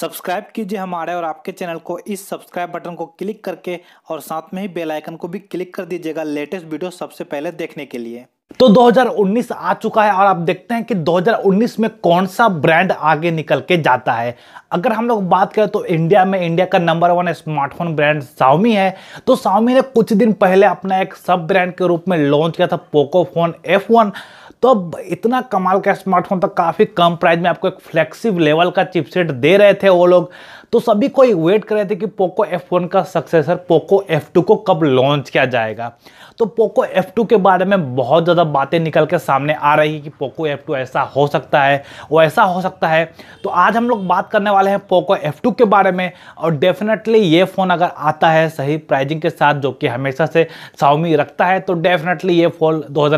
subscribe कीजिए हमारे और आपके चैनल को इस सब्सक्राइब बटन को क्लिक करके और साथ में ही बेल आइकन को भी क्लिक कर दीजिएगा लेटेस्ट वीडियो सबसे पहले देखने के लिए तो 2019 आ चुका है और आप देखते हैं कि 2019 में कौन सा ब्रांड आगे निकल के जाता है अगर हम लोग बात करें तो इंडिया में इंडिया का number one smartphone brand Xiaomi है तो साउमी ने कुछ दिन पहले अपना एक सब ब्रांड के रूप में लॉन्च किया था पोको फोन एफ तो अब इतना कमाल का स्मार्टफोन तो काफ़ी कम प्राइस में आपको एक फ्लेक्सिब लेवल का चिपसेट दे रहे थे वो लोग तो सभी कोई वेट कर रहे थे कि पोको एफ वन का सक्सेसर पोको एफ टू को कब लॉन्च किया जाएगा तो पोको एफ टू के बारे में बहुत ज़्यादा बातें निकल के सामने आ रही है कि पोको एफ टू ऐसा हो सकता है वो ऐसा हो सकता है तो आज हम लोग बात करने वाले हैं पोको एफ टू के बारे में और डेफिनेटली ये फ़ोन अगर आता है सही प्राइजिंग के साथ जो कि हमेशा से साउमी रखता है तो डेफिनेटली ये फ़ोन दो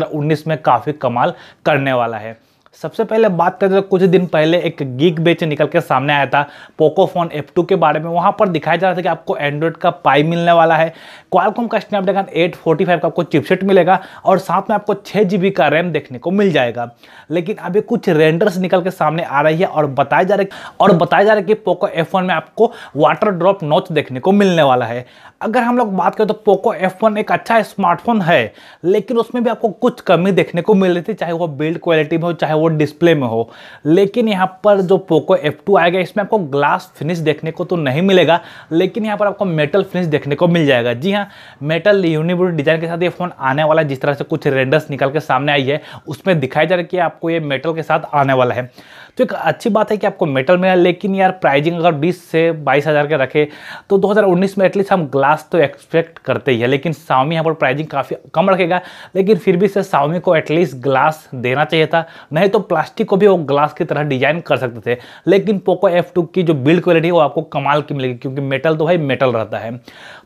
में काफ़ी कमाल करने वाला है सबसे पहले बात करें तो कुछ दिन पहले एक गीक बेच निकल के सामने आया था पोको फोन एफ टू के बारे में वहाँ पर दिखाया जा रहा था कि आपको एंड्रॉयड का पाई मिलने वाला है क्वालकॉम का स्नैपड्रैगन 845 का आपको चिपसेट मिलेगा और साथ में आपको छः जी का रैम देखने को मिल जाएगा लेकिन अभी कुछ रेंडर्स निकल के सामने आ रही है और बताया जा रहा है और बताया जा रहा है कि पोको एफ में आपको वाटर ड्रॉप नोच देखने को मिलने वाला है अगर हम लोग बात करें तो पोको एफ एक अच्छा स्मार्टफोन है लेकिन उसमें भी आपको कुछ कमी देखने को मिल रही थी चाहे वो बिल्ड क्वालिटी में हो चाहे वो डिस्प्ले में हो लेकिन यहाँ पर जो पोको F2 आएगा इसमें आपको ग्लास फिनिश देखने को तो नहीं मिलेगा लेकिन यहाँ पर आपको मेटल फिनिश देखने को मिल जाएगा जी हाँ मेटल यूनिवर्स डिजाइन के साथ ये फ़ोन आने वाला है जिस तरह से कुछ रेडर्स निकल के सामने आई है उसमें दिखाया जा रहा है कि आपको ये मेटल के साथ आने वाला है तो एक अच्छी बात है कि आपको मेटल मिला लेकिन यार प्राइजिंग अगर बीस से बाईस हज़ार के रखे तो 2019 में एटलीस्ट हम ग्लास तो एक्सपेक्ट करते ही है लेकिन सावमी यहाँ पर प्राइजिंग काफ़ी कम रखेगा लेकिन फिर भी से सावमी को एटलीस्ट ग्लास देना चाहिए था नहीं तो प्लास्टिक को भी वो ग्लास की तरह डिजाइन कर सकते थे लेकिन पोको एफ की जो बिल्ड क्वालिटी है वो आपको कमाल की मिलेगी क्योंकि मेटल तो भाई मेटल रहता है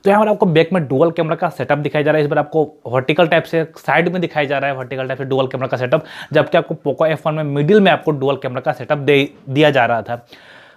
तो यहाँ पर आपको बैक में डुअल कैमरा का सेटअप दिखाया जा रहा है इस बार आपको वर्टिकल टाइप से साइड में दिखाया जा रहा है वर्टिकल टाइप से डुअल कैमरा का सेटअप जबकि आपको पोको एफ में मिडिल में आपको डुअल कैमरा का सेटअप दे दिया जा रहा था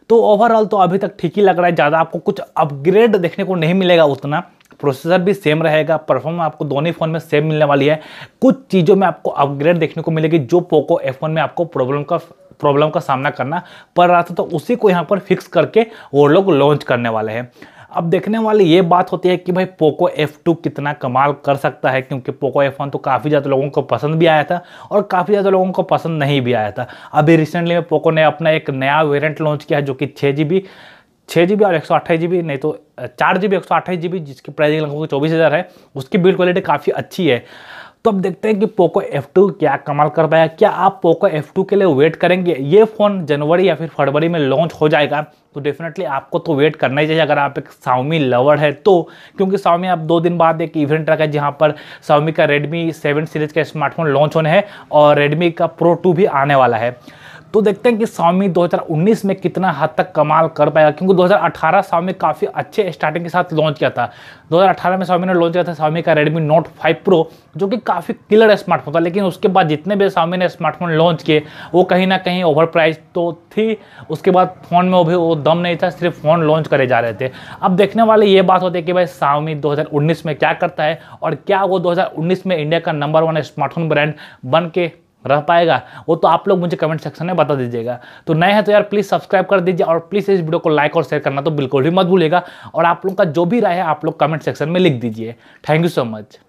तो ओवरऑल तो अभी तक ठीक ही लग रहा है ज़्यादा आपको कुछ अपग्रेड देखने को नहीं मिलेगा उतना प्रोसेसर भी सेम रहेगा परफॉर्म आपको दोनों ही फ़ोन में सेम मिलने वाली है कुछ चीज़ों में आपको अपग्रेड देखने को मिलेगी जो पोको एफ में आपको प्रॉब्लम का प्रॉब्लम का सामना करना पड़ रहा था तो उसी को यहाँ पर फिक्स करके वो लोग लॉन्च करने वाले हैं अब देखने वाली ये बात होती है कि भाई पोको F2 कितना कमाल कर सकता है क्योंकि पोको F1 तो काफ़ी ज़्यादा लोगों को पसंद भी आया था और काफ़ी ज़्यादा लोगों को पसंद नहीं भी आया था अभी रिसेंटली में पोको ने अपना एक नया वेरियंट लॉन्च किया है जो कि छः जी बी छः जी बी और एक सौ अट्ठाईस जी बी नहीं तो चार जी बी एक सौ अट्ठाईस जी बी जिसकी प्राइस लगभग चौबीस हज़ार है उसकी बिल्ड क्वालिटी काफ़ी अच्छी है तो अब देखते हैं कि पोको F2 क्या कमाल कर पाया क्या आप पोको F2 के लिए वेट करेंगे ये फ़ोन जनवरी या फिर फरवरी में लॉन्च हो जाएगा तो डेफिनेटली आपको तो वेट करना ही चाहिए अगर आप एक साउमी लवर है तो क्योंकि साउमी आप दो दिन बाद एक इवेंट रखा है जहाँ पर सावमी का रेडमी सेवन सीरीज़ का स्मार्टफोन लॉन्च होने हैं और रेडमी का प्रो टू भी आने वाला है तो देखते हैं कि स्वामी 2019 में कितना हद तक कमाल कर पाएगा क्योंकि 2018 सौमी काफ़ी अच्छे स्टार्टिंग के साथ लॉन्च किया था 2018 में स्वामी ने लॉन्च किया था स्वामी का रेडमी नोट 5 प्रो जो कि काफ़ी क्लियर स्मार्टफोन था लेकिन उसके बाद जितने भी स्वामी ने स्मार्टफोन लॉन्च किए वो कहीं ना कहीं ओवर प्राइस तो थी उसके बाद फ़ोन में वो भी वो दम नहीं था सिर्फ फ़ोन लॉन्च करे जा रहे थे अब देखने वाले ये बात होती है कि भाई स्वामी 2019 में क्या करता है और क्या वो 2019 में इंडिया का नंबर वन स्मार्टफोन ब्रांड बन के रह पाएगा वो तो आप लोग मुझे कमेंट सेक्शन में बता दीजिएगा तो नए हैं तो यार प्लीज़ सब्सक्राइब कर दीजिए और प्लीज़ इस वीडियो को लाइक और शेयर करना तो बिल्कुल भी मत भूलेगा और आप लोग का जो भी राय है आप लोग कमेंट सेक्शन में लिख दीजिए थैंक यू सो मच